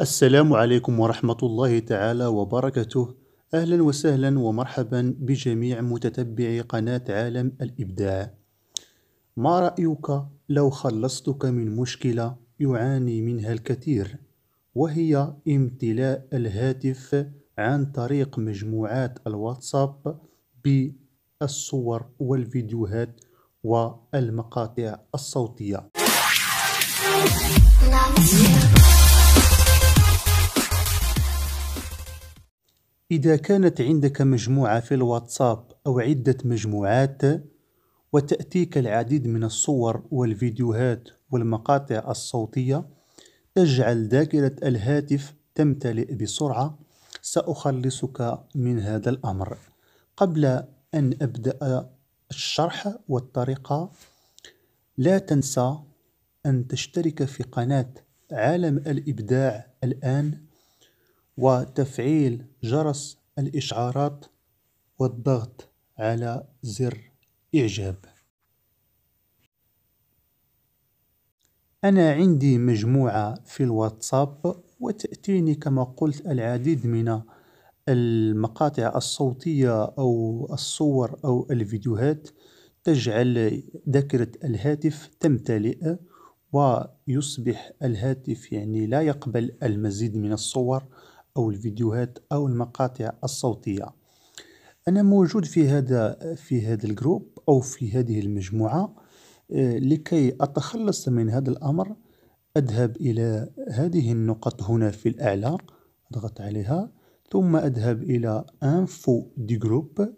السلام عليكم ورحمة الله تعالى وبركاته أهلا وسهلا ومرحبا بجميع متتبعي قناة عالم الإبداع ما رأيك لو خلصتك من مشكلة يعاني منها الكثير وهي امتلاء الهاتف عن طريق مجموعات الواتساب بالصور والفيديوهات والمقاطع الصوتية إذا كانت عندك مجموعة في الواتساب أو عدة مجموعات وتأتيك العديد من الصور والفيديوهات والمقاطع الصوتية اجعل ذاكرة الهاتف تمتلئ بسرعة سأخلصك من هذا الأمر قبل أن أبدأ الشرح والطريقة لا تنسى أن تشترك في قناة عالم الإبداع الآن وتفعيل جرس الإشعارات والضغط على زر إعجاب أنا عندي مجموعة في الواتساب وتأتيني كما قلت العديد من المقاطع الصوتية أو الصور أو الفيديوهات تجعل ذاكرة الهاتف تمتلئ ويصبح الهاتف يعني لا يقبل المزيد من الصور أو الفيديوهات أو المقاطع الصوتية أنا موجود في هذا في هذا الجروب أو في هذه المجموعة آه، لكي أتخلص من هذا الأمر أذهب إلى هذه النقط هنا في الأعلى أضغط عليها ثم أذهب إلى انفو دي جروب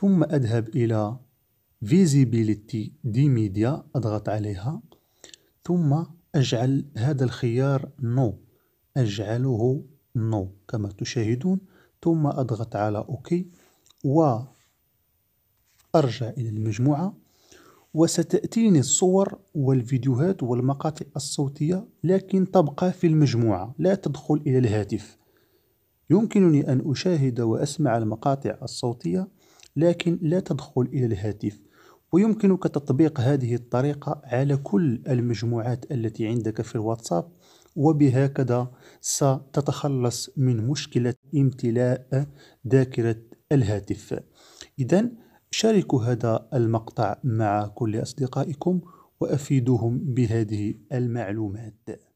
ثم أذهب إلى فيزيبيليتي دي ميديا أضغط عليها ثم أجعل هذا الخيار نو no. أجعله نو كما تشاهدون ثم أضغط على أوكي وأرجع إلى المجموعة وستأتيني الصور والفيديوهات والمقاطع الصوتية لكن تبقى في المجموعة لا تدخل إلى الهاتف يمكنني أن أشاهد وأسمع المقاطع الصوتية لكن لا تدخل إلى الهاتف ويمكنك تطبيق هذه الطريقة على كل المجموعات التي عندك في الواتساب وبهكذا ستتخلص من مشكلة امتلاء ذاكرة الهاتف إذا شاركوا هذا المقطع مع كل أصدقائكم وأفيدوهم بهذه المعلومات